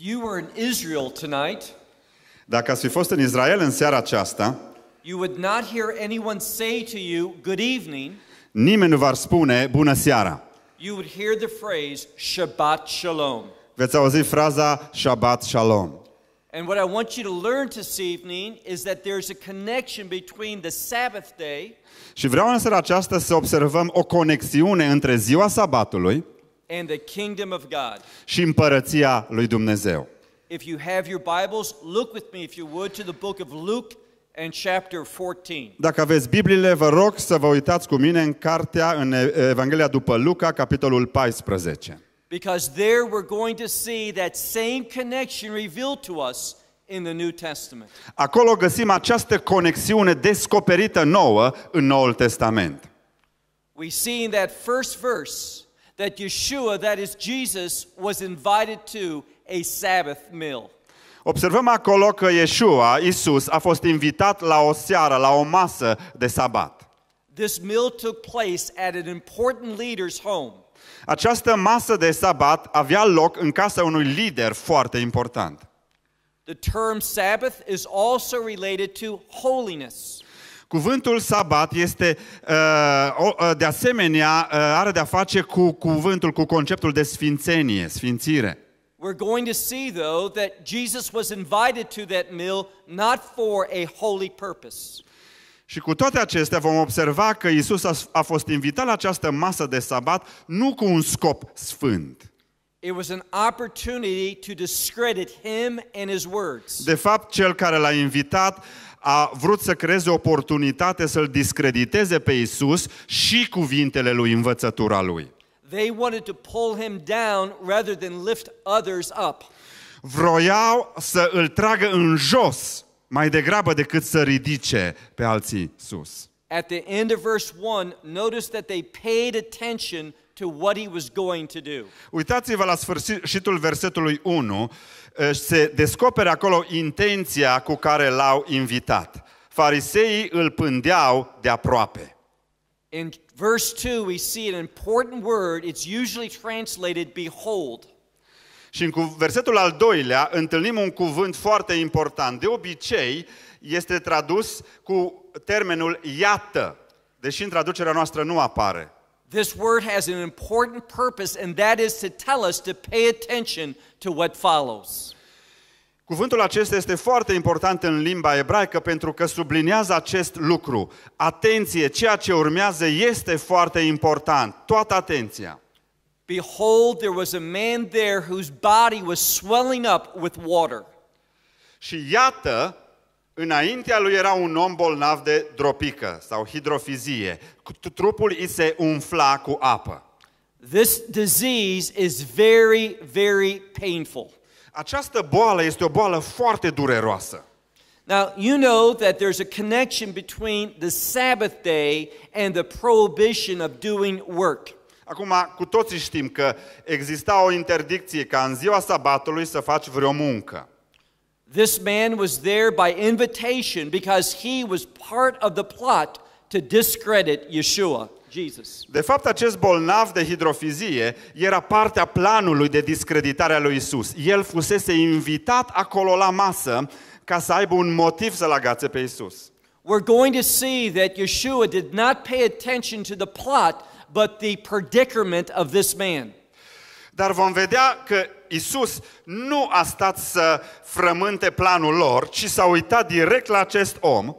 you were in Israel tonight, dacă ați fi fost în Israel în seara aceasta, you would not hear anyone say to you, good evening. Nimeni nu v-ar spune bună seara. You would hear the phrase Shabbat Shalom. Veți auzi fraza Shabbat Shalom. And what I want you to learn this evening is that there's a connection between the Sabbath day Și vreau în seara aceasta să observăm o conexiune între ziua sabatului and the kingdom of God. și împărăția lui Dumnezeu. If you have your Bibles, look with me if you would to the book of Luke and chapter 14. Dacă aveți Bibliile, vă rog să vă uitați cu mine în cartea în Evanghelia după Luca, capitolul 14. Because there we're going to see that same connection revealed to us in the New Testament. Acolo găsim această conexiune descoperită nouă în Noul Testament. We see in that first verse that Yeshua, that is Jesus, was invited to a Sabbath meal. Observăm acolo că Yeshua, Isus, a fost invitat la o seară, la o masă de sabat. This meal took place at an important leader's home. Această masă de sabat avea loc în casa unui lider foarte important. The term Sabbath is also related to holiness. Cuvântul sabat este, uh, uh, de asemenea, uh, are de-a face cu cuvântul, cu conceptul de sfințenie, sfințire. We're going to see, though, that Jesus was invited to that meal not for a holy purpose. Și cu toate acestea vom observa că Isus a, a fost invitat la această masă de sabat nu cu un scop sfânt. It was an opportunity to discredit him and his words. De fapt, cel care l-a invitat uh, a vrut să creeze oportunitate să-l discrediteze pe Isus și cuvintele lui, învățătura lui. They wanted to pull him down rather than lift others up. Vroiau să îl tragă în jos mai degrabă decât să ridice pe alții sus. At the end of verse 1, notice that they paid attention to what he was going to do. Uitați-vă la sfârșitul versetului 1, se descoperă acolo intenția cu care l-au invitat. Fariseii îl pândeau de aproape. In verse 2 we see an important word, it's usually translated behold. Și în versetul al doilea întâlnim un cuvânt foarte important. De obicei este tradus cu termenul iată, deși în traducerea noastră nu apare. This word has an important purpose, and that is to tell us to pay attention to what follows. Cuvântul acesta este foarte important în limba ebraică pentru că subliniază acest lucru. Atenție, ceea ce urmează este foarte important. Toată atenția. Behold, there was a man there whose body was swelling up with water. Și iată, Înaintea lui era un om bolnav de dropică sau hidrofizie. Trupul îi se umfla cu apă. This disease is very, very painful. Această boală este o boală foarte dureroasă. Now, you know that there's a connection between the Sabbath day and the prohibition of doing work. Acum, cu toții știm că exista o interdicție ca în ziua sabatului să faci vreo muncă. This man was there by invitation because he was part of the plot to discredit Yeshua. Jesus. De fapt, acest bolnav de hidrofizie era partea planului de discreditare a lui Isus. El fusese invitat acolo la masă ca să aibă un motiv să-l agațe pe Isus. We're going to see that Yeshua did not pay attention to the plot, but the predicament of this man dar vom vedea că Isus nu a stat să frământe planul lor, ci s-a uitat direct la acest om.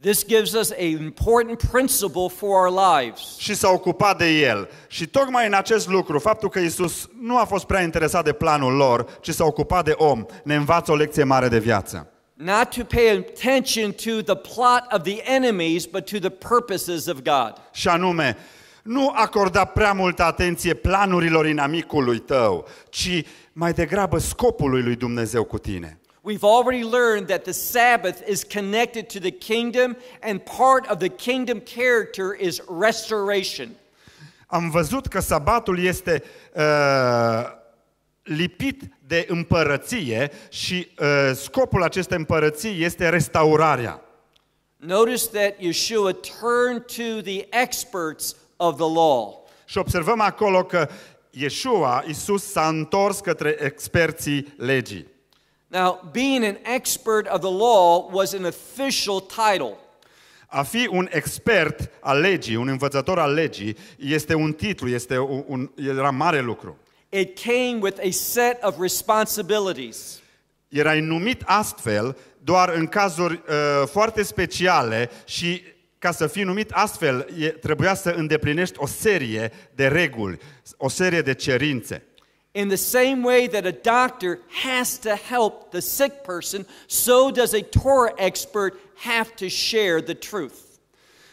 This gives us a important principle for our lives. Și s-a ocupat de el. Și tocmai în acest lucru, faptul că Isus nu a fost prea interesat de planul lor, ci s-a ocupat de om, ne învață o lecție mare de viață. Not to pay attention to the plot of the enemies, but to the purposes of God. Și anume, uh, nu acorda prea multă atenție planurilor inamicului tău, ci mai degrabă scopului lui Dumnezeu cu tine. We've already learned that the Sabbath is connected to the kingdom and part of the kingdom character is restoration. Am văzut că sabatul este uh, lipit de împărăție și uh, scopul acestei împărății este restaurarea. Notice that Yeshua turned to the experts of the law. Și observăm acolo că Yeshua, Isus s-a întors către experții legii. Now, being an expert of the law was an official title. A fi un expert al legii, un învățător al legii, este un titlu, este un, un era mare lucru. It came with a set of responsibilities. Era numit astfel doar în cazuri uh, foarte speciale și ca să fii numit astfel, e, trebuia să îndeplinești o serie de reguli, o serie de cerințe. In the same way that a doctor has to help the sick person, so does a Torah expert have to share the truth.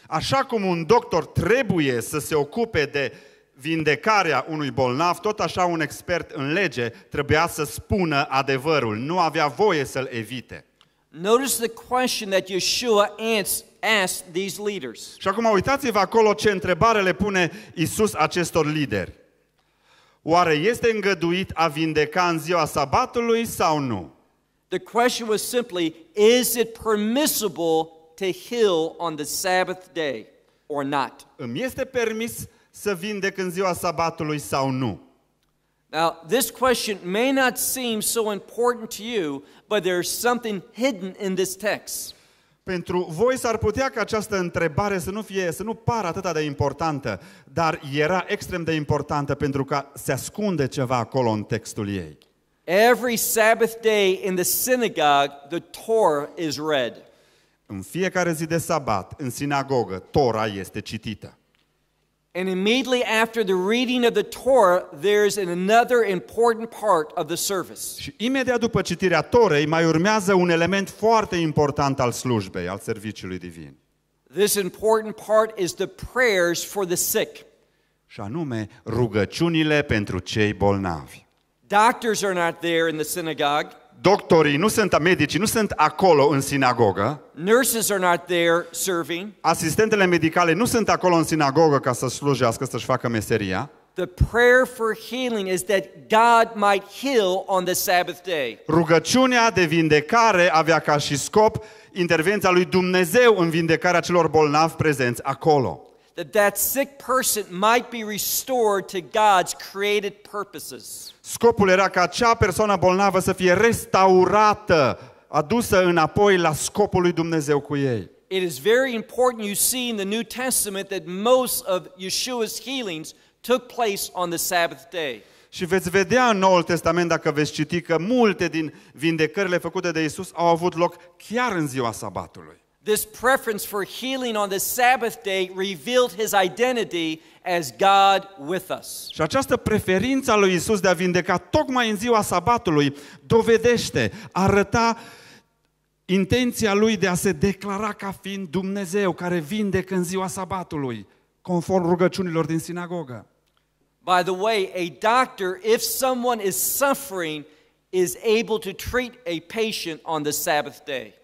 Așa cum un doctor trebuie să se ocupe de vindecarea unui bolnav, tot așa un expert în lege trebuia să spună adevărul, nu avea voie să-l evite. Notice the question that Yeshua ans asked these leaders. Și acum uitați-vă acolo ce întrebare le pune Isus acestor lideri. Oare este îngăduit a vindeca în ziua sabatului sau nu? The question was simply, is it permissible to heal on the Sabbath day or not? Îmi este permis să vindec în ziua sabatului sau nu? Now, this question may not seem so important to you, but there's something hidden in this text. Pentru voi s-ar putea ca această întrebare să nu, fie, să nu pară atât de importantă, dar era extrem de importantă pentru că se ascunde ceva acolo în textul ei. Every Sabbath day in the synagogue, the Torah is read. În fiecare zi de sabat, în sinagogă, Tora este citită. And immediately after the reading of the Torah, there's another important part of the service. Și imediat după citirea Torei mai urmează un element foarte important al slujbei, al serviciului divin. This important part is the prayers for the sick. Și anume rugăciunile pentru cei bolnavi. Doctors are not there in the synagogue. Doctorii nu sunt, medici, nu sunt acolo în sinagogă. Nurses are not there serving. Asistentele medicale nu sunt acolo în sinagogă ca să slujească, să-și facă meseria. The prayer for healing is that God might heal on the Sabbath day. Rugăciunea de vindecare avea ca și scop intervenția lui Dumnezeu în vindecarea celor bolnavi prezenți acolo. That that sick person might be restored to God's created purposes. Scopul era ca acea persoană bolnavă să fie restaurată, adusă înapoi la scopul lui Dumnezeu cu ei. It is very important you see in the New Testament that most of Yeshua's healings took place on the Sabbath day. Și veți vedea în Noul Testament, dacă veți citi, că multe din vindecările făcute de Isus au avut loc chiar în ziua sabatului. This preference for healing on the Sabbath day revealed his identity as God with us. Și această preferință a lui Isus de a vindeca tocmai în ziua sabatului dovedește, arăta intenția lui de a se declara ca fiind Dumnezeu care vindecă în ziua sabatului, conform rugăciunilor din sinagogă. By the way, a doctor, if someone is suffering, is able to treat a patient on the Sabbath day.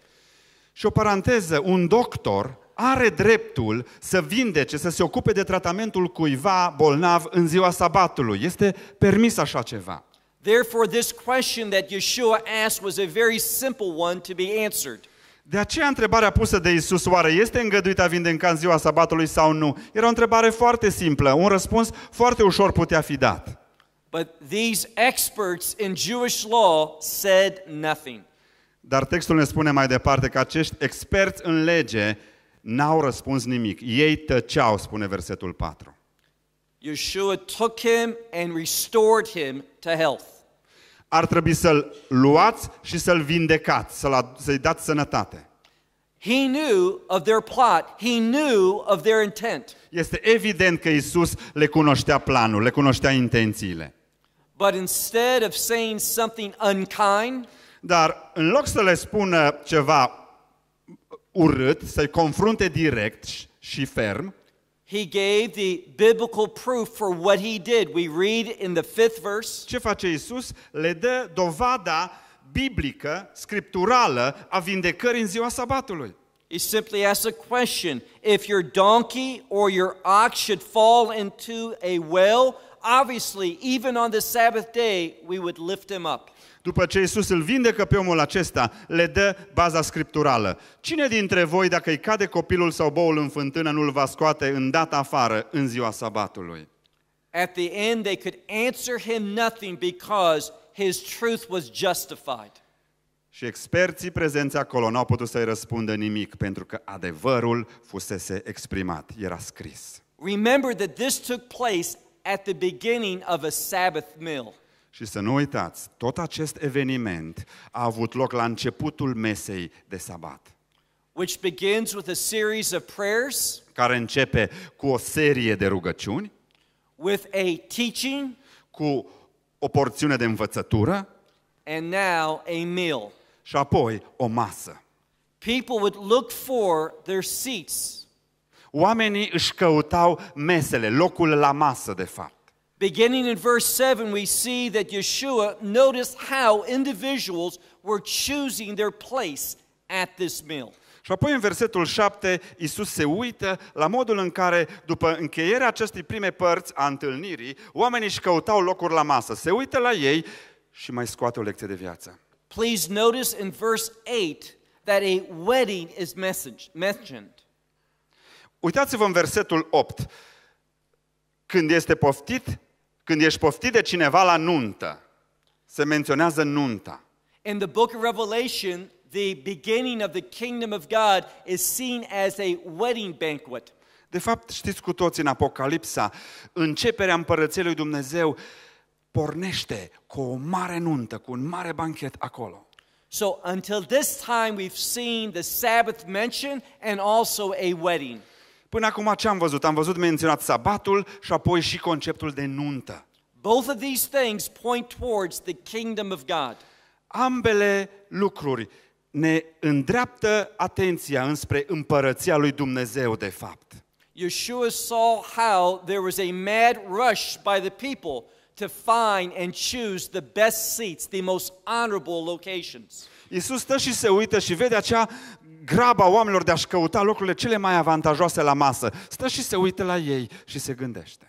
Și o paranteză, un doctor are dreptul să vindece, să se ocupe de tratamentul cuiva bolnav în ziua sabatului. Este permis așa ceva. Therefore, this question that Yeshua asked was a very simple one to be answered. De aceea întrebarea pusă de Isus, oare este îngăduit a vindeca în ziua sabatului sau nu? Era o întrebare foarte simplă, un răspuns foarte ușor putea fi dat. But these experts in Jewish law said nothing. Dar textul ne spune mai departe că acești experți în lege n-au răspuns nimic. Ei tăceau, spune versetul 4. Yeshua took him and restored him to health. Ar trebui să-l luați și să-l vindecați, să-i dați sănătate. He knew of their plot. He knew of their intent. Este evident că Isus le cunoștea planul, le cunoștea intențiile. But instead of saying something unkind, dar în loc să le spună ceva urât, să-i confrunte direct și ferm, He gave the biblical proof for what he did. We read in the fifth verse. Ce face Isus? Le dă dovada biblică, scripturală a vindecării în ziua sabatului. He simply asks a question. If your donkey or your ox should fall into a well, obviously, even on the Sabbath day, we would lift him up. După ce Iisus îl vindecă pe omul acesta, le dă baza scripturală. Cine dintre voi, dacă îi cade copilul sau boul în fântână, nu-l va scoate în data afară, în ziua sabatului? At the end, they could answer him nothing because his truth was justified. Și experții prezenți acolo n-au putut să-i răspundă nimic, pentru că adevărul fusese exprimat, era scris. Remember that this took place at the beginning of a Sabbath meal. Și să nu uitați, tot acest eveniment a avut loc la începutul mesei de sabat. Which begins with a series of prayers, care începe cu o serie de rugăciuni, with a teaching, cu o porțiune de învățătură, and now a meal. Și apoi o masă. People would look for their seats. Oamenii își căutau mesele, locul la masă de fapt. Beginning in verse 7, we see that Yeshua noticed how individuals were choosing their place at this meal. Și apoi în versetul 7, Isus se uită la modul în care, după încheierea acestei prime părți a întâlnirii, oamenii își căutau locuri la masă. Se uită la ei și mai scoate o lecție de viață. Please notice in verse 8 that a wedding is mentioned. Uitați-vă în versetul 8. Când este poftit, când ești poftit de cineva la nuntă, se menționează nunta. In the book of Revelation, the beginning of the kingdom of God is seen as a wedding banquet. De fapt, știți cu toți în Apocalipsa, începerea împărăției lui Dumnezeu pornește cu o mare nuntă, cu un mare banchet acolo. So until this time we've seen the Sabbath mentioned and also a wedding. Până acum ce am văzut? Am văzut menționat sabatul și apoi și conceptul de nuntă. Both of these things point towards the kingdom of God. Ambele lucruri ne îndreaptă atenția înspre împărăția lui Dumnezeu de fapt. Yeshua saw how there was a mad rush by the people to find and choose the best seats, the most honorable locations. Isus stă și se uită și vede acea graba oamenilor de a-și căuta locurile cele mai avantajoase la masă. Stă și se uită la ei și se gândește.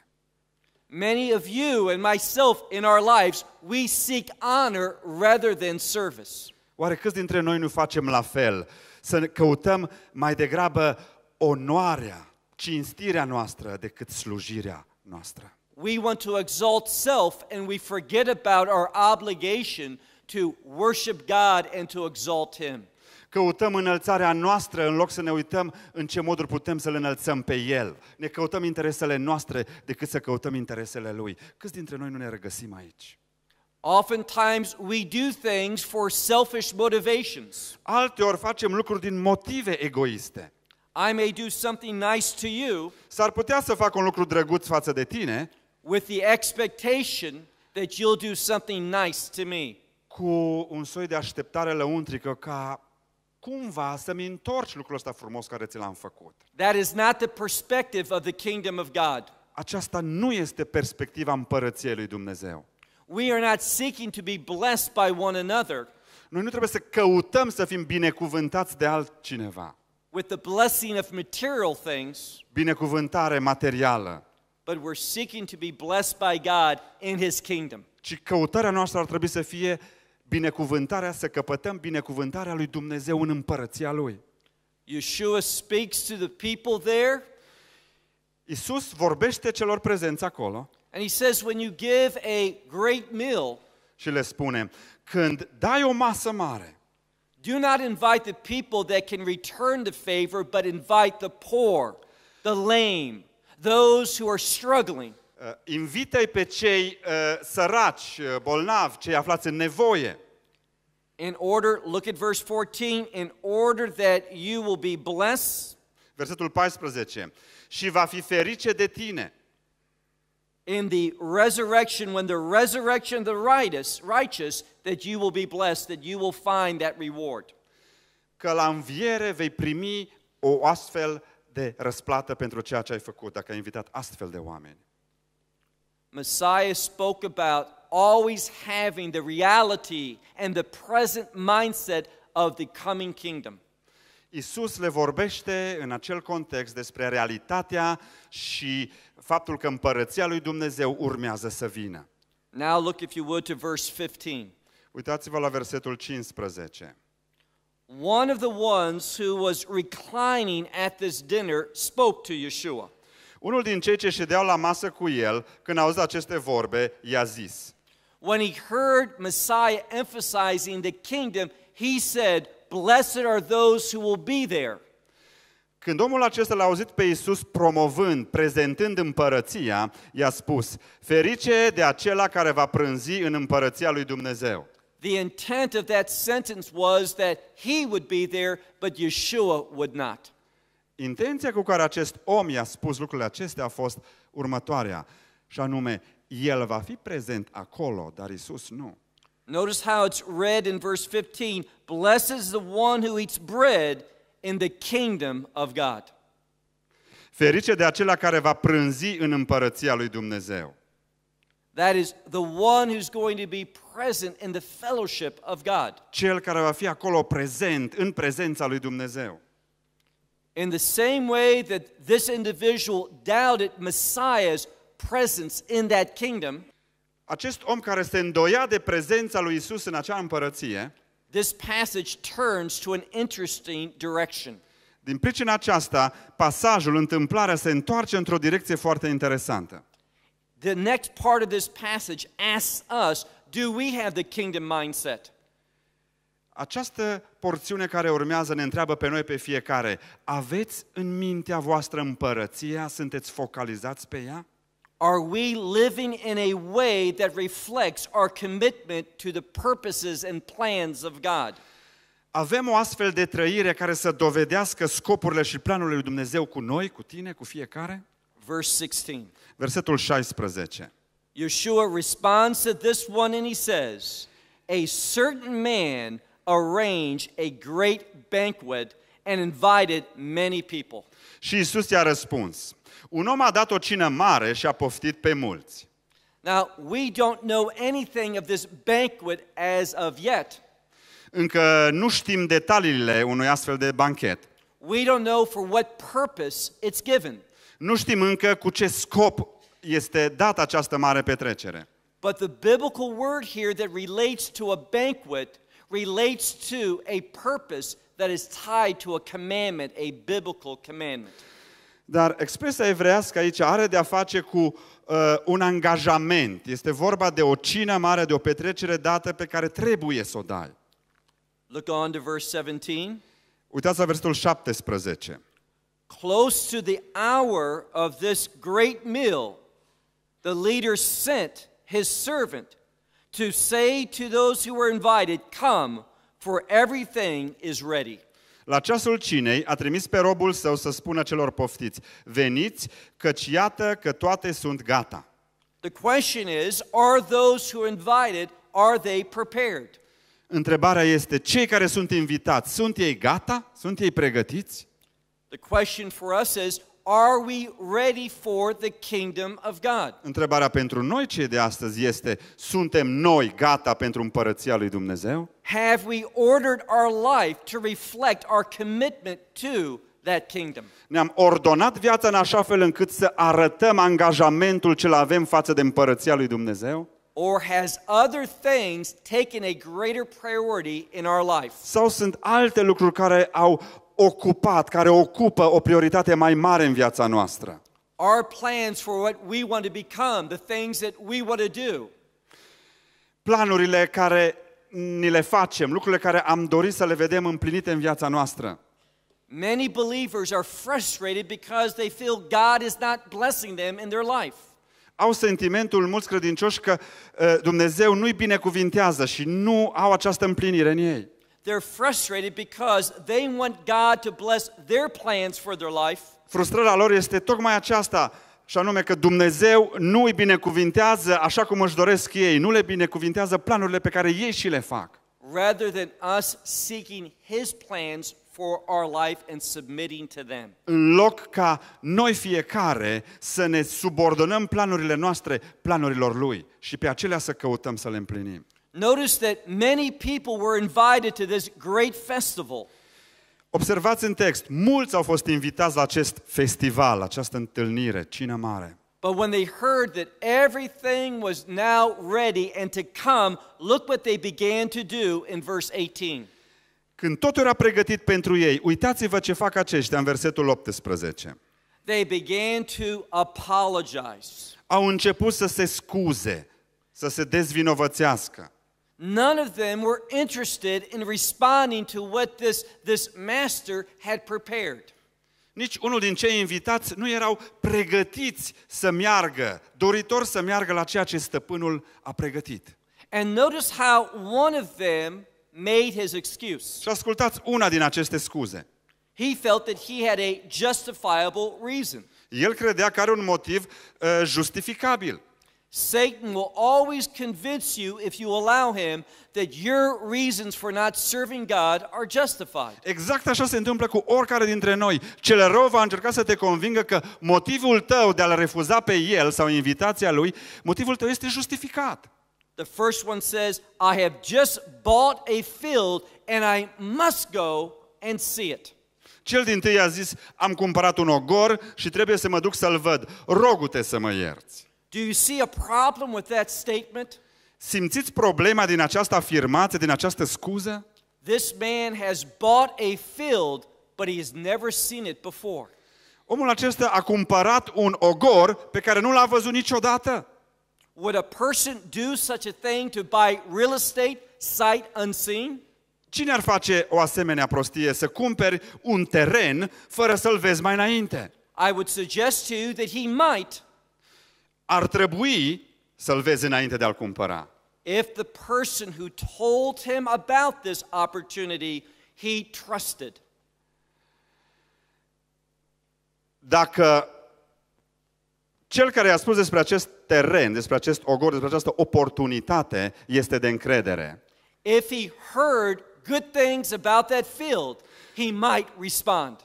Many of you and myself in our lives, we seek honor rather than service. Oare câți dintre noi nu facem la fel? Să căutăm mai degrabă onoarea, cinstirea noastră decât slujirea noastră. We want to exalt self and we forget about our obligation to worship God and to exalt him. Căutăm înălțarea noastră în loc să ne uităm în ce moduri putem să-L înălțăm pe El. Ne căutăm interesele noastre decât să căutăm interesele Lui. Câți dintre noi nu ne regăsim aici? Oftentimes we do things for selfish motivations. Alteori facem lucruri din motive egoiste. I may do something nice to you. S-ar putea să fac un lucru drăguț față de tine. With the expectation that you'll do something nice to me. Cu un soi de așteptare lăuntrică ca cumva să-mi întorci lucrul ăsta frumos care ți l-am făcut. That is not the perspective of the kingdom of God. Aceasta nu este perspectiva împărăției lui Dumnezeu. We are not seeking to be blessed by one another. Noi nu trebuie să căutăm să fim binecuvântați de altcineva. With the blessing of material things. Binecuvântare materială. But we're seeking to be blessed by God in his kingdom. Ci căutarea noastră ar trebui să fie binecuvântarea, să căpătăm binecuvântarea lui Dumnezeu în împărăția lui. Yeshua speaks to the people there. Isus vorbește celor prezenți acolo. And he says when you give a great meal, și le spune, când dai o masă mare, do not invite the people that can return the favor, but invite the poor, the lame, those who are struggling. Uh, invită pe cei uh, săraci, uh, bolnavi, cei aflați în nevoie. In order, look at verse 14, in order that you will be blessed. Versetul 14. Și va fi ferice de tine. In the resurrection, when the resurrection of the righteous, righteous, that you will be blessed, that you will find that reward. Că la înviere vei primi o astfel de răsplată pentru ceea ce ai făcut, dacă ai invitat astfel de oameni. Messiah spoke about always having the reality and the present mindset of the coming kingdom. Isus le vorbește în acel context despre realitatea și faptul că împărăția lui Dumnezeu urmează să vină. Now look if you would to verse 15. Uitați-vă la versetul 15. One of the ones who was reclining at this dinner spoke to Yeshua. Unul din cei ce ședeau la masă cu el, când a auzit aceste vorbe, i-a zis. When he heard Messiah emphasizing the kingdom, he said, "Blessed are those who will be there." Când omul acesta l-a auzit pe Iisus promovând, prezentând împărăția, i-a spus, ferice de acela care va prânzi în împărăția lui Dumnezeu. The intent of that sentence was that he would be there, but Yeshua would not. Intenția cu care acest om i-a spus lucrurile acestea a fost următoarea, și anume, el va fi prezent acolo, dar Isus nu. Notice how it's read in verse 15, blesses the one who eats bread in the kingdom of God. Ferice de acela care va prânzi în împărăția lui Dumnezeu. That is the one who's going to be present in the fellowship of God. Cel care va fi acolo prezent în prezența lui Dumnezeu. In the same way that this individual doubted Messiah's presence in that kingdom, acest om care se îndoia de prezența lui Isus în acea împărăție, this passage turns to an interesting direction. Din pricina aceasta, pasajul, întâmplarea se întoarce într-o direcție foarte interesantă. The next part of this passage asks us, do we have the kingdom mindset? Această porțiune care urmează ne întreabă pe noi pe fiecare, aveți în mintea voastră împărăția, sunteți focalizați pe ea? Are we living in a way that reflects our commitment to the purposes and plans of God? Avem o astfel de trăire care să dovedească scopurile și planurile lui Dumnezeu cu noi, cu tine, cu fiecare? Verse 16. Versetul 16. Yeshua responds to this one and he says, A certain man arranged a great banquet and invited many people. Și Isus i-a răspuns: Un om a dat o cină mare și a poftit pe mulți. Now, we don't know anything of this banquet as of yet. Încă nu știm detaliile unui astfel de banchet. We don't know for what purpose it's given. Nu știm încă cu ce scop este dată această mare petrecere. But the biblical word here that relates to a banquet relates to a purpose that is tied to a commandment, a biblical commandment. Dar expresia evrească aici are de a face cu uh, un angajament. Este vorba de o cină mare, de o petrecere dată pe care trebuie să o dai. Look on to verse 17. Uitați la versetul 17. Close to the hour of this great meal, the leader sent his servant to say to those who were invited, Come, for everything is ready. La ceasul cinei a trimis pe robul său să spună celor poftiți, veniți, căci iată că toate sunt gata. The question is, are those who are invited, are they prepared? Întrebarea este, cei care sunt invitați, sunt ei gata? Sunt ei pregătiți? The question for us is, are we ready for the kingdom of God? Întrebarea pentru noi cei de astăzi este: suntem noi gata pentru împărăția lui Dumnezeu? Have we ordered our life to reflect our commitment to that kingdom? Ne-am ordonat viața în așa fel încât să arătăm angajamentul ce avem față de împărăția lui Dumnezeu? Or has other things taken a greater priority in our life? Sau sunt alte lucruri care au ocupat, care ocupă o prioritate mai mare în viața noastră. Our plans for what we want to become, the things that we want to do. Planurile care ni le facem, lucrurile care am dorit să le vedem împlinite în viața noastră. Many believers are frustrated because they feel God is not blessing them in their life. Au sentimentul mulți credincioși că uh, Dumnezeu nu-i binecuvintează și nu au această împlinire în ei. They're frustrated because they want God to bless their plans for their life. Frustrarea lor este tocmai aceasta, și anume că Dumnezeu nu îi binecuvintează așa cum își doresc ei, nu le binecuvintează planurile pe care ei și le fac. Rather than us seeking his plans for our life and submitting to them. În loc ca noi fiecare să ne subordonăm planurile noastre planurilor lui și pe acelea să căutăm să le împlinim. Notice that many people were invited to this great festival. Observați în text, mulți au fost invitați la acest festival, la această întâlnire, cine mare. But when they heard that everything was now ready and to come, look what they began to do in verse 18. Când totul era pregătit pentru ei, uitați-vă ce fac aceștia în versetul 18. They began to apologize. Au început să se scuze, să se dezvinovățească. None of them were interested in responding to what this, this master had prepared. Nici unul din cei invitați nu erau pregătiți să meargă, doritor să meargă la ceea ce stăpânul a pregătit. And notice how one of them made his excuse. Și ascultați una din aceste scuze. He felt that he had a justifiable reason. El credea că are un motiv uh, justificabil. Satan will always convince you, if you allow him, that your reasons for not serving God are justified. Exact așa se întâmplă cu oricare dintre noi. Cel rău va încerca să te convingă că motivul tău de a-l refuza pe el sau invitația lui, motivul tău este justificat. The first one says, I have just bought a field and I must go and see it. Cel din tâi a zis, am cumpărat un ogor și trebuie să mă duc să-l văd. Rogu-te să mă ierți. Do you see a problem with that statement? Simțiți problema din această afirmație, din această scuză? This man has bought a field, but he has never seen it before. Omul acesta a cumpărat un ogor pe care nu l-a văzut niciodată. Would a person do such a thing to buy real estate sight unseen? Cine ar face o asemenea prostie să cumperi un teren fără să-l vezi mai înainte? I would suggest to you that he might ar trebui să-l vezi înainte de a-l cumpăra. If the person who told him about this opportunity he trusted. Dacă cel care a spus despre acest teren, despre acest ogor, despre această oportunitate este de încredere. If he heard good things about that field, he might respond.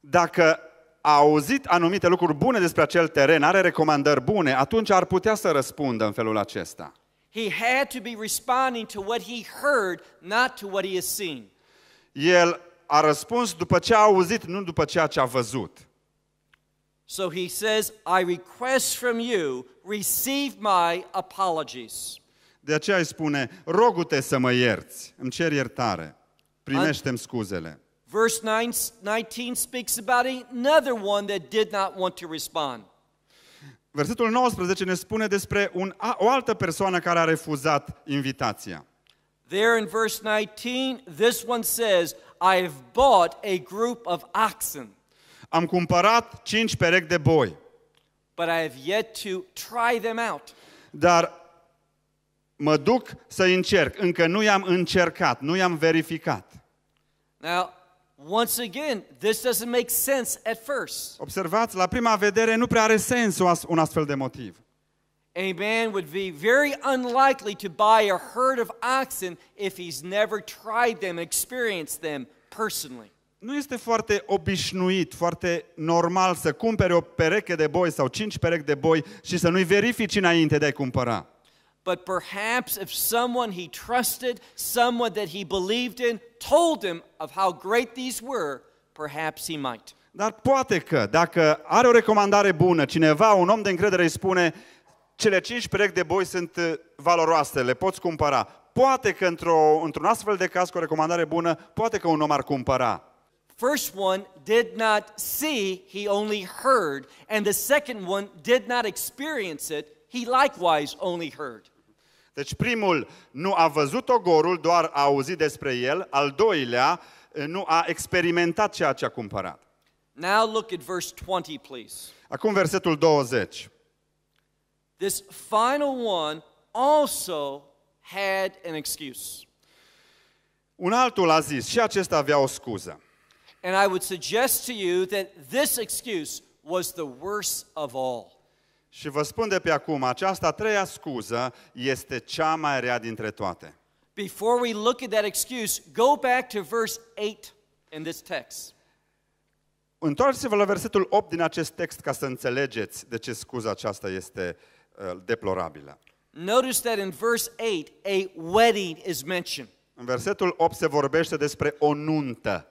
Dacă a auzit anumite lucruri bune despre acel teren, are recomandări bune, atunci ar putea să răspundă în felul acesta. He had to be responding to what he heard, not to what he has seen. El a răspuns după ce a auzit, nu după ceea ce a văzut. So he says, I request from you, receive my apologies. De aceea îi spune, rogu-te să mă ierți, îmi cer iertare, primește-mi scuzele. Verse 9, 19 speaks about another one that did not want to respond. Versetul 19 ne spune despre un, o altă persoană care a refuzat invitația. There in verse 19, this one says, I have bought a group of oxen. Am cumpărat cinci perechi de boi. But I have yet to try them out. Dar mă duc să încerc. Încă nu i-am încercat, nu i-am verificat. Now, Once again, this doesn't make sense at first. Observați, la prima vedere nu prea are sens un astfel de motiv. A man would be very unlikely to buy a herd of oxen if he's never tried them, experienced them personally. Nu este foarte obișnuit, foarte normal să cumpere o pereche de boi sau cinci perechi de boi și să nu-i verifici înainte de a-i cumpăra but perhaps if someone he trusted, someone that he believed in, told him of how great these were, perhaps he might. Dar poate că, dacă are o recomandare bună, cineva, un om de încredere îi spune cele cinci perechi de boi sunt uh, valoroase, le poți cumpăra. Poate că într-o, într-un astfel de caz, cu o recomandare bună, poate că un om ar cumpăra. First one did not see, he only heard. And the second one did not experience it, he likewise only heard. Deci primul nu a văzut ogorul, doar a auzit despre el. Al doilea eh, nu a experimentat ceea ce a cumpărat. Now look at verse 20, please. Acum versetul 20. This final one also had an excuse. Un altul a zis și acesta avea o scuză. And I would suggest to you that this excuse was the worst of all. Și vă spun de pe acum, această a treia scuză este cea mai rea dintre toate. Before we look at that excuse, go back to verse 8 in this text. Întoarceți-vă la versetul 8 din acest text ca să înțelegeți de ce scuza aceasta este uh, deplorabilă. Notice that in verse 8 a wedding is mentioned. În versetul 8 se vorbește despre o nuntă.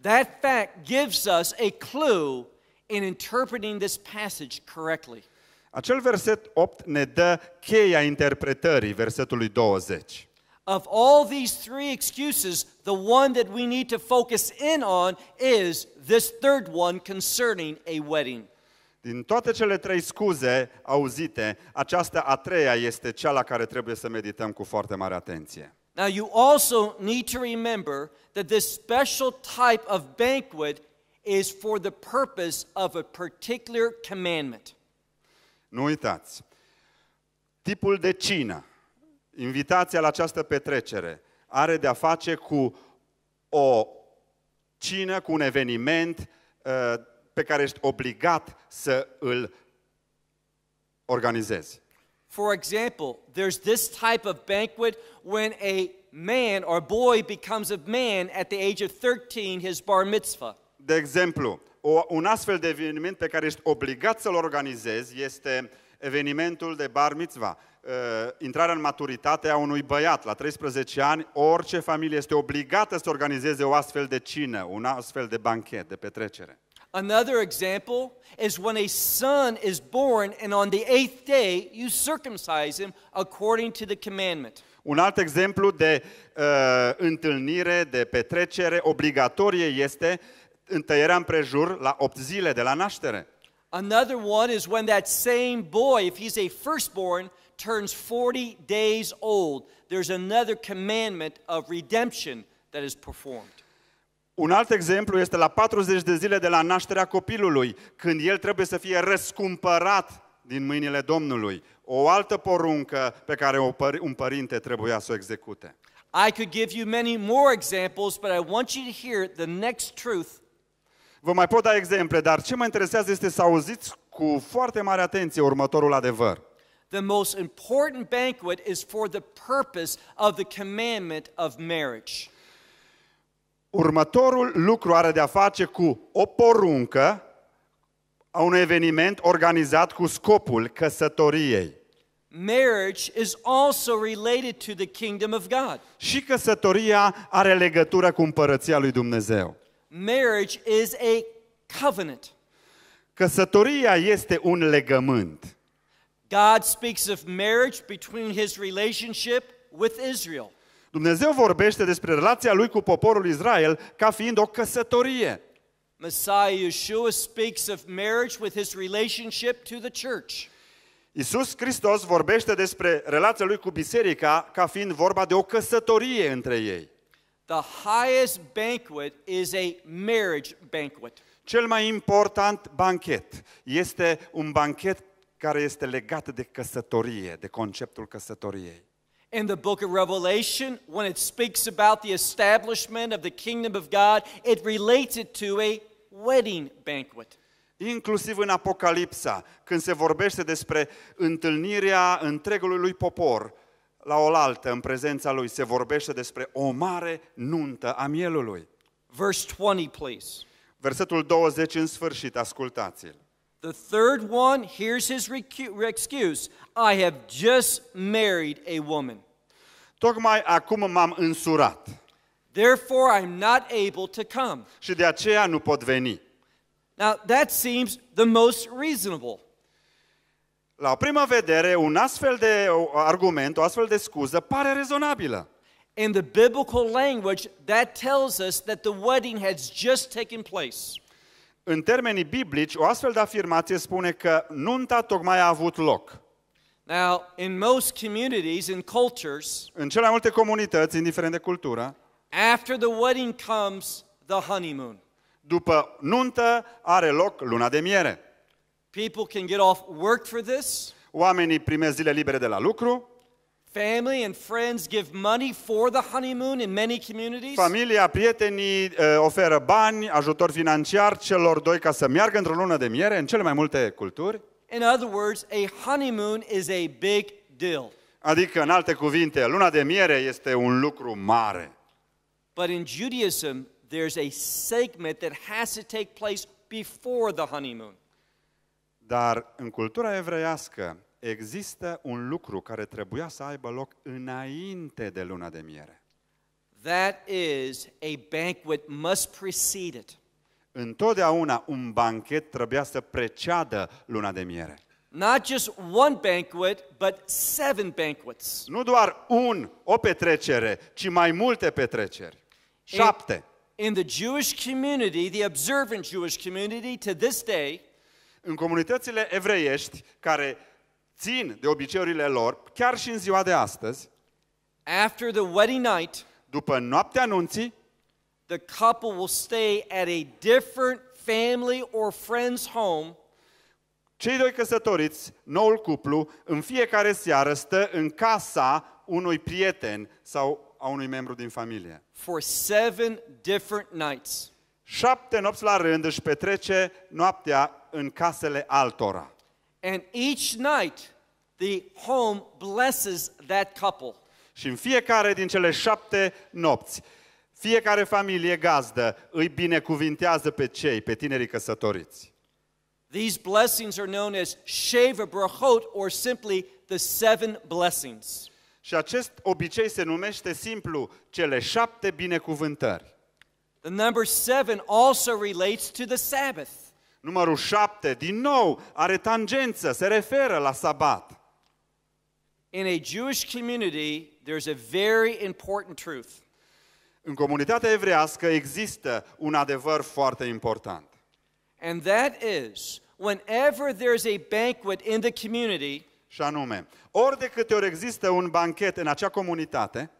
That fact gives us a clue in interpreting this passage correctly. Acel verset 8 ne dă cheia interpretării versetului 20. Of all these three excuses, the one that we need to focus in on is this third one concerning a wedding. Din toate cele trei scuze auzite, aceasta a treia este cea la care trebuie să medităm cu foarte mare atenție. Now you also need to remember that this special type of banquet is for the purpose of a particular commandment. Nu uitați. Tipul de cină, invitația la această petrecere, are de-a face cu o cină, cu un eveniment uh, pe care ești obligat să îl organizezi. For example, there's this type of banquet when a man or boy becomes a man at the age of 13, his bar mitzvah. De exemplu, o, un astfel de eveniment pe care ești obligat să-l organizezi este evenimentul de bar mitzvah, uh, intrarea în maturitate a unui băiat la 13 ani, orice familie este obligată să organizeze o astfel de cină, un astfel de banchet, de petrecere. Another example is when a son is born and on the eighth day you circumcise him according to the commandment. Un alt exemplu de uh, întâlnire, de petrecere obligatorie este uh, în tăierea împrejur la 8 zile de la naștere. Another one is when that same boy, if he's a firstborn, turns 40 days old. There's another commandment of redemption that is performed. Un alt exemplu este la 40 de zile de la nașterea copilului, când el trebuie să fie răscumpărat din mâinile Domnului. O altă poruncă pe care un părinte trebuia să o execute. I could give you many more examples, but I want you to hear the next truth Vă mai pot da exemple, dar ce mă interesează este să auziți cu foarte mare atenție următorul adevăr. The most important banquet is for the purpose of the commandment of marriage. Următorul lucru are de a face cu o poruncă a unui eveniment organizat cu scopul căsătoriei. Marriage is also related to the kingdom of God. Și căsătoria are legătură cu împărăția lui Dumnezeu marriage is a covenant. Căsătoria este un legământ. God speaks of marriage between his relationship with Israel. Dumnezeu vorbește despre relația lui cu poporul Israel ca fiind o căsătorie. Messiah Yeshua speaks of marriage with his relationship to the church. Isus Hristos vorbește despre relația lui cu biserica ca fiind vorba de o căsătorie între ei. The highest banquet is a marriage banquet. Cel mai important banchet este un banchet care este legat de căsătorie, de conceptul căsătoriei. In the book of Revelation, when it speaks about the establishment of the kingdom of God, it relates it to a wedding banquet. Inclusiv în Apocalipsa, când se vorbește despre întâlnirea întregului lui popor, la oaltă în prezența lui se vorbește despre o mare nuntă a mielului. Verse 20, please. Versetul 20 în sfârșit, ascultați-l. The third one, here's his excuse. I have just married a woman. Tocmai acum m-am însurat. Therefore I'm not able to come. Și de aceea nu pot veni. Now that seems the most reasonable. La prima vedere, un astfel de argument, o astfel de scuză pare rezonabilă. In the biblical language, that tells us that the wedding has just taken place. În termenii biblici, o astfel de afirmație spune că nunta tocmai a avut loc. Now, in most communities and cultures, în cele mai multe comunități, indiferent de cultură, after the wedding comes the honeymoon. După nuntă are loc luna de miere. People can get off work for this. Oamenii primesc zile libere de la lucru. Family and friends give money for the honeymoon in many communities. Familia, prietenii uh, oferă bani, ajutor financiar celor doi ca să meargă într-o lună de miere în cele mai multe culturi. In other words, a honeymoon is a big deal. Adică, în alte cuvinte, luna de miere este un lucru mare. But in Judaism, there's a segment that has to take place before the honeymoon. Dar în cultura evreiască există un lucru care trebuia să aibă loc înainte de luna de miere. That is, a banquet must precede it. Întotdeauna un banchet trebuia să preceadă luna de miere. Not just one banquet, but seven banquets. Nu doar un, o petrecere, ci mai multe petreceri. Șapte. In, in the Jewish community, the observant Jewish community to this day, în comunitățile evreiești, care țin de obiceiurile lor, chiar și în ziua de astăzi, after the wedding night, după noaptea anunții, the couple will stay at a different family or friend's home cei doi căsătoriți, noul cuplu, în fiecare seară stă în casa unui prieten sau a unui membru din familie. For seven different nights. Șapte nopți la rând își petrece noaptea în casele altora. And each night the home blesses that couple. Și în fiecare din cele șapte nopți, fiecare familie gazdă îi binecuvintează pe cei, pe tinerii căsătoriți. These blessings are known as Sheva Brachot or simply the seven blessings. Și acest obicei se numește simplu cele șapte binecuvântări. The number seven also relates to the Sabbath. Numărul 7, din nou, are tangență, se referă la sabat. In a Jewish community, there's a very important truth. În comunitatea evrească există un adevăr foarte important. And that is, whenever there's a banquet in the community, și anume, ori de câte ori există un banchet în acea comunitate,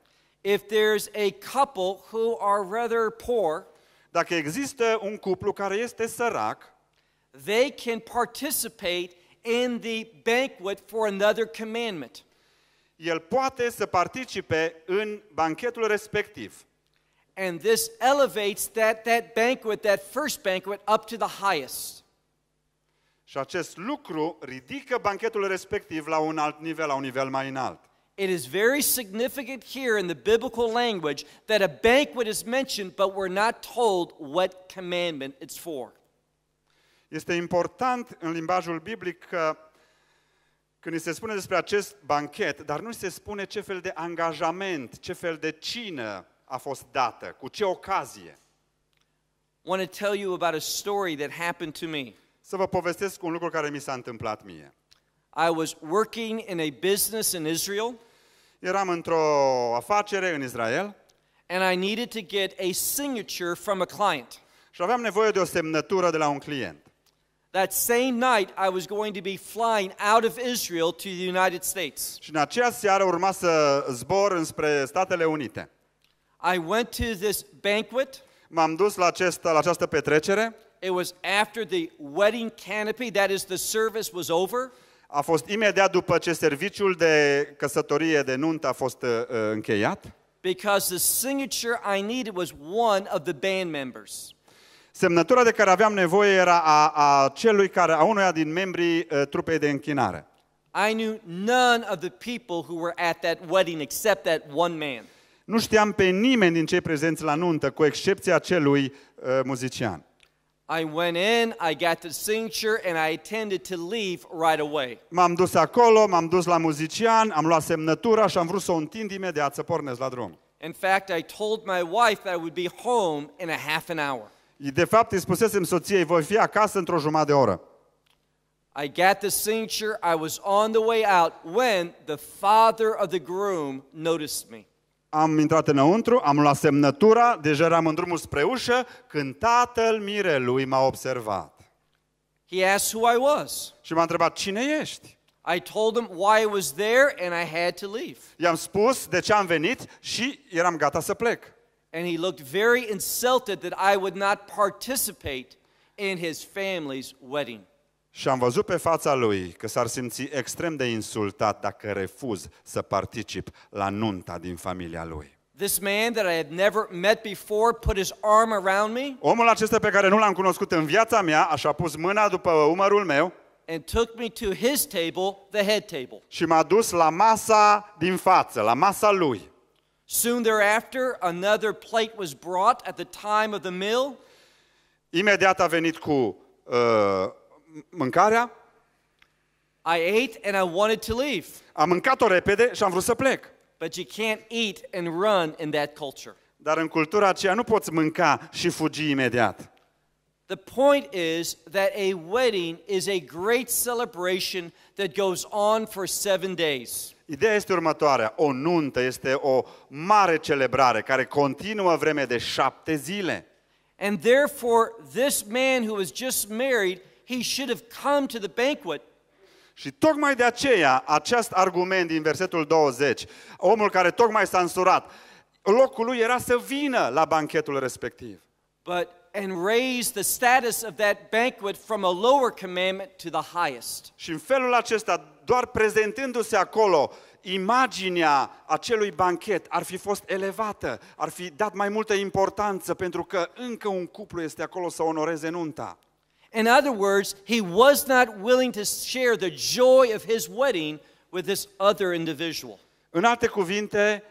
if there's a couple who are rather poor, dacă există un cuplu care este sărac, they can participate in the banquet for another commandment. El poate să participe în banchetul respectiv. And this elevates that, that banquet, that first banquet, up to the highest. Și acest lucru ridică banchetul respectiv la un alt nivel, la un nivel mai înalt. It is very significant here in the biblical language that a banquet is mentioned, but we're not told what commandment it's for. Este important în limbajul biblic că când se spune despre acest banchet, dar nu se spune ce fel de angajament, ce fel de cină a fost dată, cu ce ocazie. want to tell you about a story that happened to me. Să vă povestesc un lucru care mi s-a întâmplat mie. I was working in a business in Israel. Eram într-o afacere în Israel. And I needed to get a signature from a client. Și aveam nevoie de o semnătură de la un client. That same night I was going to be flying out of Israel to the United States. Și în acea seară urma să zbor înspre Statele Unite. I went to this banquet. M-am dus la această la această petrecere. It was after the wedding canopy, that is the service was over. A fost imediat după ce serviciul de căsătorie de nuntă a fost uh, uh încheiat. Because the signature I needed was one of the band members. Semnătura de care aveam nevoie era a, a celui care, a unuia din membrii uh, trupei de închinare. I knew none of the people who were at that wedding except that one man. Nu știam pe nimeni din cei prezenți la nuntă, cu excepția celui uh, muzician. I went in, I got the signature and I intended to leave right away. M-am dus acolo, m-am dus la muzician, am luat semnătura și am vrut să o întind imediat să pornesc la drum. In fact, I told my wife that I would be home in a half an hour. De fapt, îi spusesem soției, voi fi acasă într-o jumătate de oră. I got the signature. I was on the way out when the father of the groom noticed me. Am intrat înăuntru, am luat semnătura, deja eram în drumul spre ușă, când tatăl mirelui m-a observat. He asked who I was. Și m-a întrebat, cine ești? I told him why I was there and I had to leave. I-am spus de ce am venit și eram gata să plec and he looked very insulted that I would not participate in his family's wedding. Și am văzut pe fața lui că s-ar simți extrem de insultat dacă refuz să particip la nunta din familia lui. This man that I had never met before put his arm around me Omul acesta pe care nu l-am cunoscut în viața mea, așa a pus mâna după umărul meu and took me to his table, the head table. și m-a dus la masa din față, la masa lui. Soon thereafter, another plate was brought at the time of the meal. Imediat a venit cu uh, mâncarea. I ate and I wanted to leave. Am mâncat-o repede și am vrut să plec. But you can't eat and run in that culture. Dar în cultura aceea nu poți mânca și fugi imediat. The point is that a wedding is a great celebration that goes on for seven days. Ideea este următoarea. O nuntă este o mare celebrare care continuă vreme de șapte zile. And therefore, this man who was just married, he should have come to the banquet și tocmai de aceea, acest argument din versetul 20, omul care tocmai s-a însurat, locul lui era să vină la banchetul respectiv. But and raise the status of that banquet from a lower commandment to the highest. Și în felul acesta doar prezentându-se acolo, imaginea acelui banchet ar fi fost elevată, ar fi dat mai multă importanță pentru că încă un cuplu este acolo să onoreze nunta. In other words, he was not willing to share the joy of his wedding with this other individual. În alte cuvinte,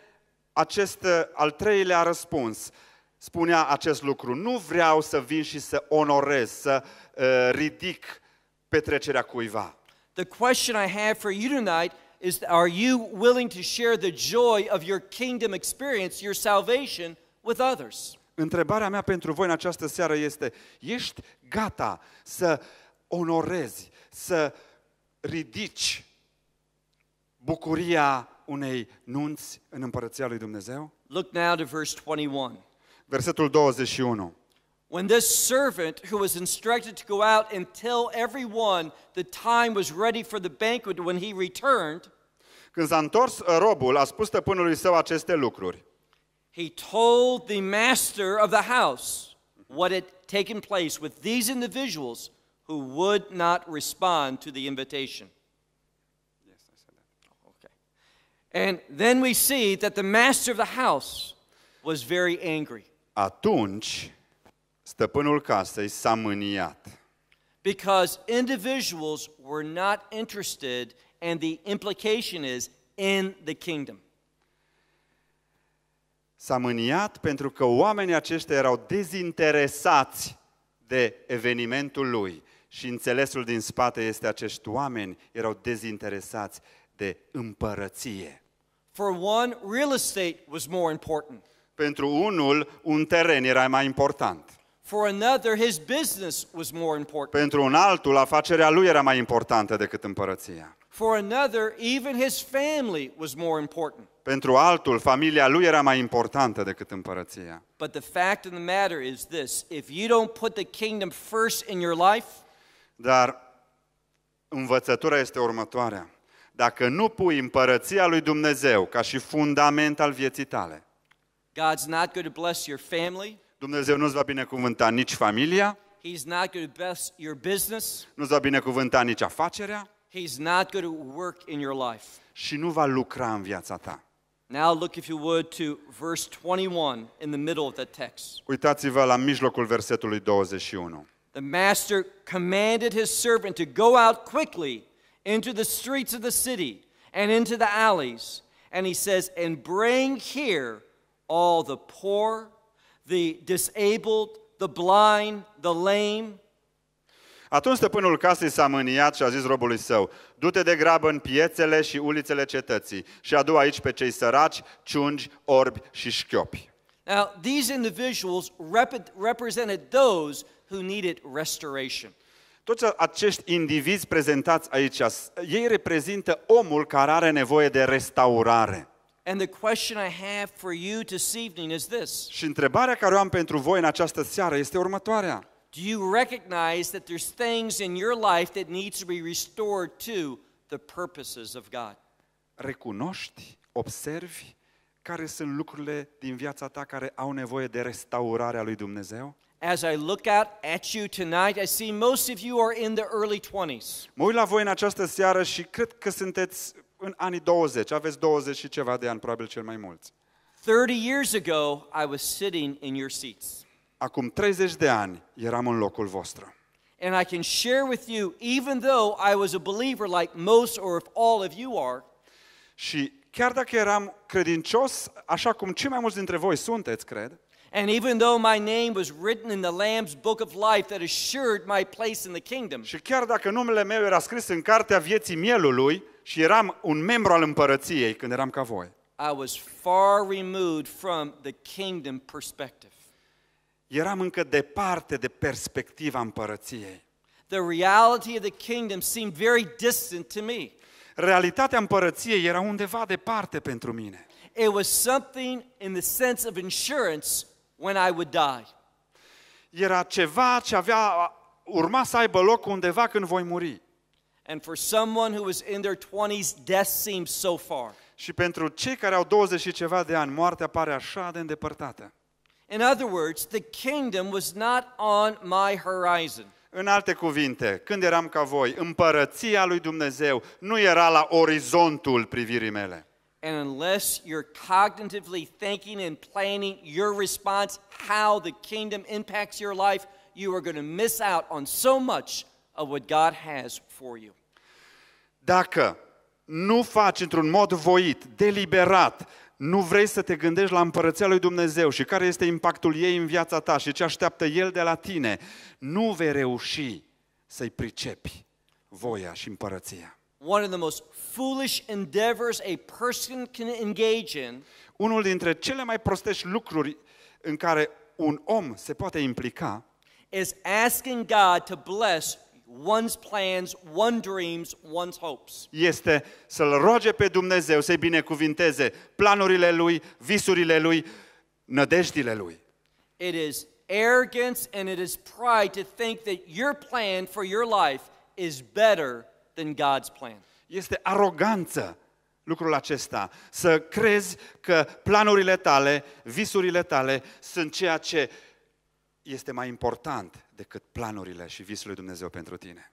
acest uh, al treilea răspuns spunea acest lucru. Nu vreau să vin și să onorez, să uh, ridic petrecerea cuiva. The question I have for you tonight is Are you willing to share the joy of your kingdom experience, your salvation, with others? Întrebarea mea pentru voi în această seară este, ești gata să onorezi, să ridici bucuria unei nunți în împărăția lui Dumnezeu? Look now to verse 21. Versetul 21. When this servant, who was instructed to go out and tell everyone the time was ready for the banquet when he returned, Când s-a întors uh, robul, a spus stăpânului său aceste lucruri. He told the master of the house what had taken place with these individuals who would not respond to the invitation. Yes, I said that. Oh, okay. And then we see that the master of the house was very angry. Atunci, Stăpânul casei s-a mâniat. Because individuals were not interested and the implication is in the kingdom. S-a mâniat pentru că oamenii aceștia erau dezinteresați de evenimentul lui. Și înțelesul din spate este acești oameni erau dezinteresați de împărăție. For one, real estate was more important. Pentru unul, un teren era mai important. For another, his business was more important. Pentru un altul, afacerea lui era mai importantă decât împărăția. For another, even his family was more important. Pentru altul, familia lui era mai importantă decât împărăția. But the fact of the matter is this, if you don't put the kingdom first in your life, dar învățătura este următoarea. Dacă nu pui împărăția lui Dumnezeu ca și fundament al vieții tale, God's not going to bless your family. Dumnezeu nu-ți va binecuvânta nici familia. He's not going to bless your business. Nu-ți va binecuvânta nici afacerea. He's not going to work in your life. Și nu va lucra în viața ta. Now look if you would to verse 21 in the middle of the text. Uitați-vă la mijlocul versetului 21. The master commanded his servant to go out quickly into the streets of the city and into the alleys, and he says, "And bring here all the poor the disabled, the blind, the lame. Atunci stăpânul casei s-a mâniat și a zis robului său, du-te de grabă în piețele și ulițele cetății și adu aici pe cei săraci, ciungi, orbi și șchiopi. Now, these individuals rep- represented those who needed restoration. Toți acești indivizi prezentați aici, ei reprezintă omul care are nevoie de restaurare. And the question I have for you this evening is this. Și întrebarea care o am pentru voi în această seară este următoarea. Do you recognize that there's things in your life that needs to be restored to the purposes of God? Recunoști, observi care sunt lucrurile din viața ta care au nevoie de restaurarea lui Dumnezeu? As I look out at you tonight, I see most of you are in the early 20s. Mă uit la voi în această seară și cred că sunteți în anii 20, aveți 20 și ceva de ani, probabil cel mai mulți. 30 years ago, I was sitting in your seats. Acum 30 de ani eram în locul vostru. And I can share with you, even though I was a believer like most or if all of you are, și chiar dacă eram credincios, așa cum cei mai mulți dintre voi sunteți, cred, And even though my name was written in the Lamb's book of life that assured my place in the kingdom. Și chiar dacă numele meu era scris în cartea vieții mielului, și eram un membru al împărăției când eram ca voi. I was far removed from the kingdom perspective. Eram încă departe de perspectiva împărăției. The reality of the kingdom seemed very distant to me. Realitatea împărăției era undeva departe pentru mine. It was something in the sense of insurance when I would die. Era ceva ce avea urma să aibă loc undeva când voi muri. And for someone who was in their 20s, death seems so far. Și pentru cei care au 20 și ceva de ani, moartea pare așa de îndepărtată. In other words, the kingdom was not on my horizon. În alte cuvinte, când eram ca voi, împărăția lui Dumnezeu nu era la orizontul privirii mele. And unless you're cognitively thinking and planning your response how the kingdom impacts your life, you are going to miss out on so much of what God has for you. Dacă nu faci într-un mod voit, deliberat, nu vrei să te gândești la împărăția lui Dumnezeu și care este impactul ei în viața ta și ce așteaptă El de la tine, nu vei reuși să-i pricepi voia și împărăția. One of the most foolish endeavors a person can engage in unul dintre cele mai prostești lucruri în care un om se poate implica is asking God to bless one's plans, one's dreams, one's hopes. Este să-l roage pe Dumnezeu să-i binecuvinteze planurile lui, visurile lui, nădejdile lui. It is arrogance and it is pride to think that your plan for your life is better than God's plan. Este aroganță lucrul acesta, să crezi că planurile tale, visurile tale sunt ceea ce este mai important decât planurile și visul lui Dumnezeu pentru tine.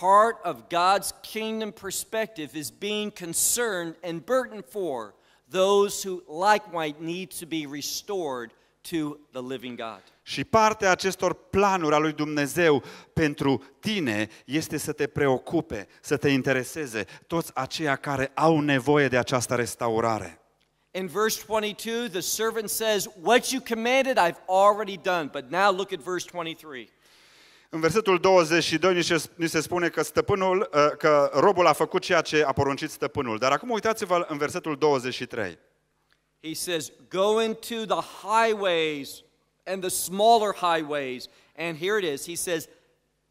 Part of God's kingdom perspective is being concerned and burdened for those who likewise need to be restored to the living God. Și partea acestor planuri a lui Dumnezeu pentru tine este să te preocupe, să te intereseze toți aceia care au nevoie de această restaurare. In verse 22, the servant says, What you commanded, I've already done. But now look at verse 23. În versetul 22 ni se, ni se spune că stăpânul, că robul a făcut ceea ce a poruncit stăpânul. Dar acum uitați-vă în versetul 23. He says, go into the highways and the smaller highways. And here it is. He says,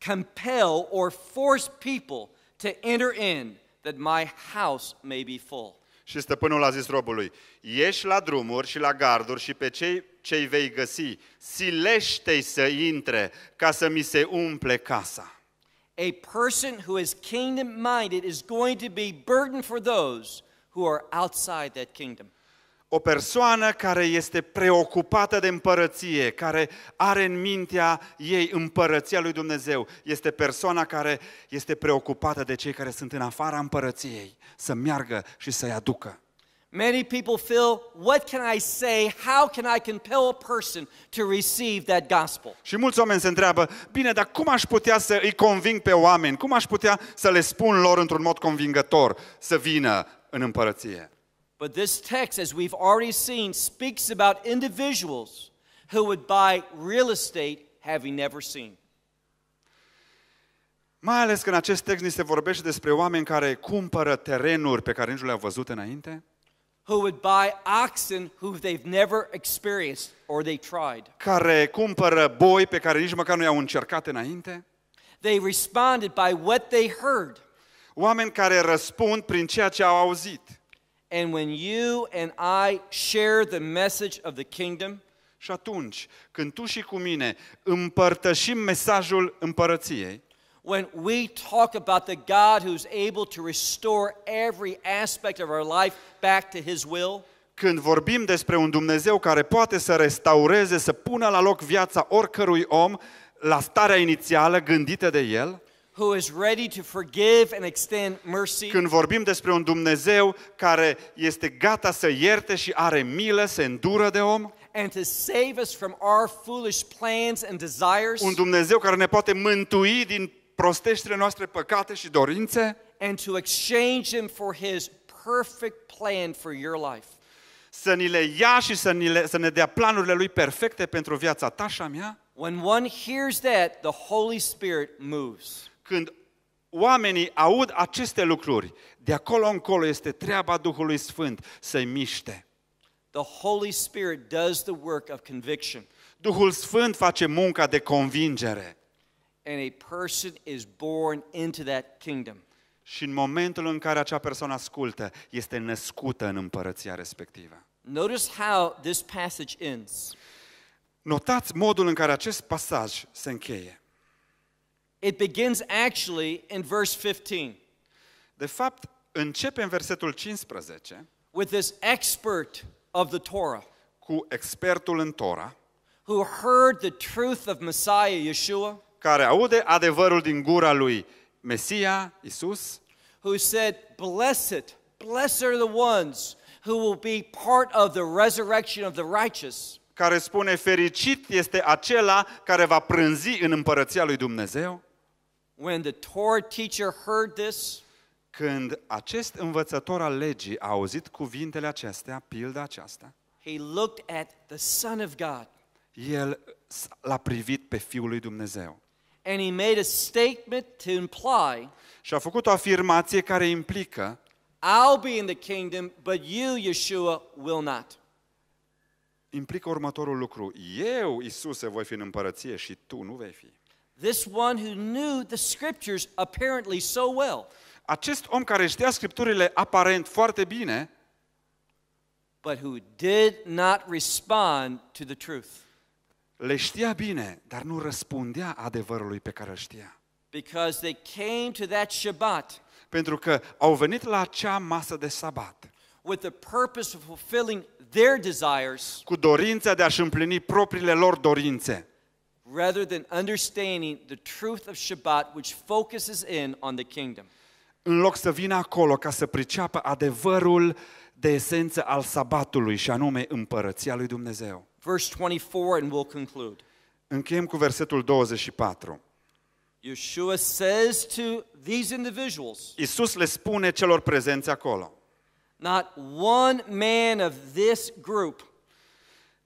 compel or force people to enter in that my house may be full. Și stăpânul a zis robului, ieși la drumuri și la garduri și pe cei ce vei găsi, silește-i să intre ca să mi se umple casa. A person who is kingdom minded is going to be burden for those who are outside that kingdom o persoană care este preocupată de împărăție, care are în mintea ei împărăția lui Dumnezeu, este persoana care este preocupată de cei care sunt în afara împărăției, să meargă și să-i aducă. Many people feel, what can I say? How can I compel a person to receive that gospel? Și mulți oameni se întreabă, bine, dar cum aș putea să îi conving pe oameni? Cum aș putea să le spun lor într-un mod convingător să vină în împărăție? But this text, as we've already seen, speaks about individuals who would buy real estate having never seen. Mai ales că în acest text ni se vorbește despre oameni care cumpără terenuri pe care nici nu le-au văzut înainte. Who would buy oxen who they've never experienced or they tried. Care cumpără boi pe care nici măcar nu i-au încercat înainte. They responded by what they heard. Oameni care răspund prin ceea ce au auzit and when you and I share the message of the kingdom, și atunci când tu și cu mine împărtășim mesajul împărăției, when we talk about the God who's able to restore every aspect of our life back to his will, când vorbim despre un Dumnezeu care poate să restaureze, să pună la loc viața oricărui om la starea inițială gândită de el, who is ready to forgive and extend mercy. Când vorbim despre un Dumnezeu care este gata să ierte și are milă, se îndură de om, and to save us from our foolish plans and desires. Un Dumnezeu care ne poate mântui din prosteștile noastre păcate și dorințe. And to exchange him for his perfect plan for your life. Să ni le ia și să, ni le, să ne dea planurile lui perfecte pentru viața ta și a mea. When one hears that, the Holy Spirit moves când oamenii aud aceste lucruri, de acolo încolo este treaba Duhului Sfânt să-i miște. The Holy Spirit does the work of conviction. Duhul Sfânt face munca de convingere. And a person is born into that kingdom. Și în momentul în care acea persoană ascultă, este născută în împărăția respectivă. Notice how this passage ends. Notați modul în care acest pasaj se încheie. It begins actually in verse 15. De fapt, începe în versetul 15 with this expert of the Torah cu expertul în Torah who heard the truth of Messiah Yeshua care aude adevărul din gura lui Mesia Isus who said blessed blessed are the ones who will be part of the resurrection of the righteous care spune fericit este acela care va prânzi în împărăția lui Dumnezeu When the Torah teacher heard this, când acest învățător al legii a auzit cuvintele acestea, pilda aceasta, he looked at the Son of God. El l-a privit pe Fiul lui Dumnezeu. And he made a statement to imply și a făcut o afirmație care implică I'll be in the kingdom, but you, Yeshua, will not. Implică următorul lucru. Eu, Isuse, voi fi în împărăție și tu nu vei fi. This one who knew the scriptures apparently so well. Acest om care știa scripturile aparent foarte bine, but who did not respond to the truth. Le știa bine, dar nu răspundea adevărului pe care îl știa. Because they came to that Shabbat. Pentru că au venit la acea masă de sabat. With the purpose of fulfilling their desires. Cu dorința de a-și împlini propriile lor dorințe. rather than understanding the truth of Shabbat which focuses in on the kingdom. În loc să vină acolo ca să priceapă adevărul de esență al sabatului și anume împărăția lui Dumnezeu. Verse 24 and we'll conclude. Încheiem cu versetul 24. Yeshua says to these individuals. Isus le spune celor prezenți acolo. Not one man of this group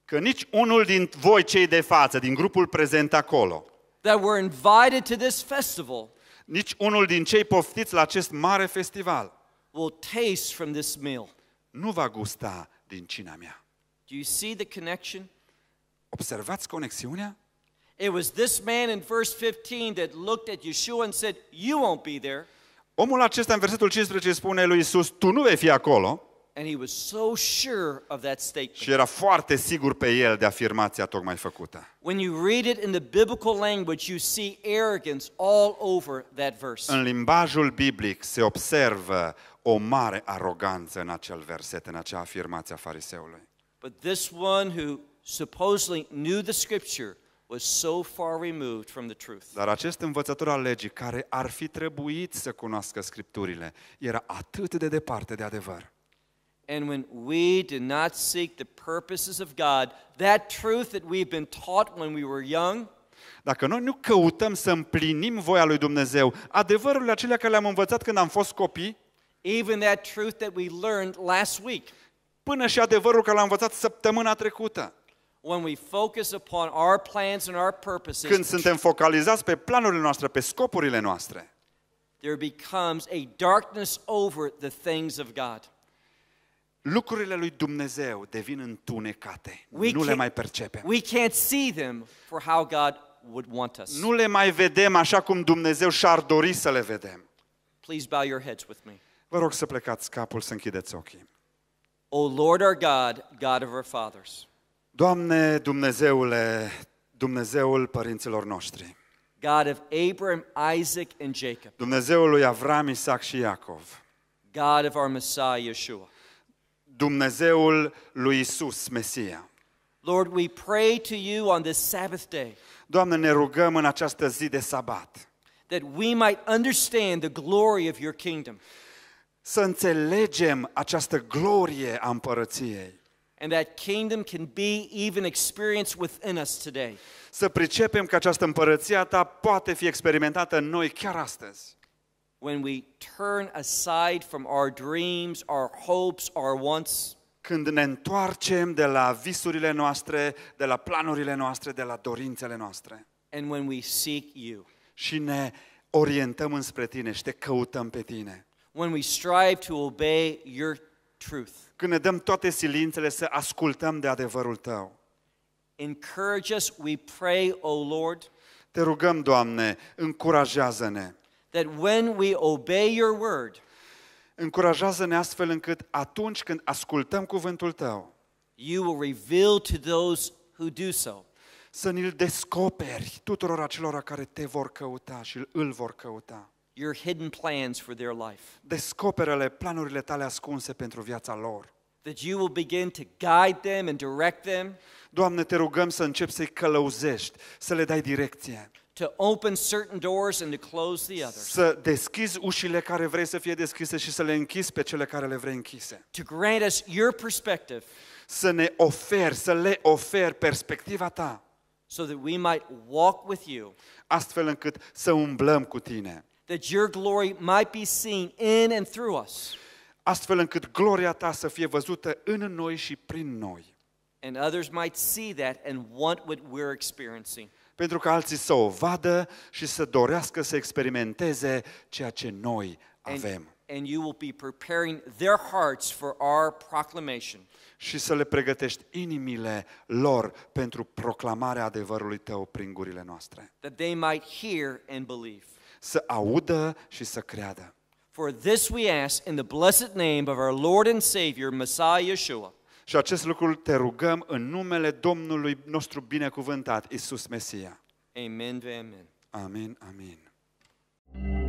că nici unul din voi cei de față, din grupul prezent acolo, that were invited to this festival, nici unul din cei poftiți la acest mare festival, will taste from this meal. Nu va gusta din cina mea. Do you see the connection? Observați conexiunea? It was this man in verse 15 that looked at Yeshua and said, "You won't be there." Omul acesta în versetul 15 spune lui Isus, "Tu nu vei fi acolo." And he was so sure of that statement. Și era foarte sigur pe el de afirmația tocmai făcută. When you read it in the biblical language, you see arrogance all over that verse. În limbajul biblic se observă o mare aroganță în acel verset, în acea afirmație a fariseului. But this one who supposedly knew the scripture was so far removed from the truth. Dar acest învățător al legii care ar fi trebuit să cunoască scripturile era atât de departe de adevăr. And when we do not seek the purposes of God, that truth that we've been taught when we were young, dacă noi nu căutăm să împlinim voia lui Dumnezeu, adevărurile acelea care le-am învățat când am fost copii, even that truth that we learned last week, până și adevărul care l-am învățat săptămâna trecută, when we focus upon our plans and our purposes, când suntem focalizați pe planurile noastre, pe scopurile noastre, there becomes a darkness over the things of God lucrurile lui Dumnezeu devin întunecate. We nu le mai percepem. We can't see them for how God would want us. Nu le mai vedem așa cum Dumnezeu și-ar dori să le vedem. Please bow your heads with me. Vă rog să plecați capul, să închideți ochii. O Lord our God, God of our fathers. Doamne Dumnezeule, Dumnezeul părinților noștri. God of Abraham, Isaac and Jacob. Dumnezeul lui Avram, Isaac și Iacov. God of our Messiah Yeshua. Dumnezeul lui Isus, Mesia. Lord, we pray to you on this Sabbath day. Doamne, ne rugăm în această zi de sabat. That we might understand the glory of your kingdom. Să înțelegem această glorie a împărăției. And that kingdom can be even experienced within us today. Să pricepem că această împărăție a ta poate fi experimentată în noi chiar astăzi when we turn aside from our dreams, our hopes, our wants, când ne întoarcem de la visurile noastre, de la planurile noastre, de la dorințele noastre. and when we seek you, Și ne orientăm înspre tine și te căutăm pe tine. when we strive to obey your truth. Când ne dăm toate silințele să ascultăm de adevărul tău. Encourage us, we pray, O Lord, Te rugăm, Doamne, încurajează-ne that when we obey your word, încurajează-ne astfel încât atunci când ascultăm cuvântul tău, you will reveal to those who do so. Să ne-l descoperi tuturor acelora care te vor căuta și îl vor căuta. Your hidden plans for their life. Descoperele planurile tale ascunse pentru viața lor. That you will begin to guide them and direct them. Doamne, te rugăm să începi să-i călăuzești, să le dai direcție to open certain doors and to close the others. Să deschizi ușile care vrei să fie deschise și să le închizi pe cele care le vrei închise. To grant us your perspective. Să ne oferi, să le oferi perspectiva ta. So that we might walk with you. Astfel încât să umblăm cu tine. That your glory might be seen in and through us. Astfel încât gloria ta să fie văzută în noi și prin noi. And others might see that and want what we're experiencing pentru că alții să o vadă și să dorească să experimenteze ceea ce noi avem. And you will be preparing their hearts for our proclamation. Și să le pregătești inimile lor pentru proclamarea adevărului tău prin gurile noastre. That they might hear and believe. Să audă și să creadă. For this we ask in the blessed name of our Lord and Savior Messiah Yeshua. Și acest lucru te rugăm în numele Domnului nostru binecuvântat, Isus Mesia. Amen, amen. thank you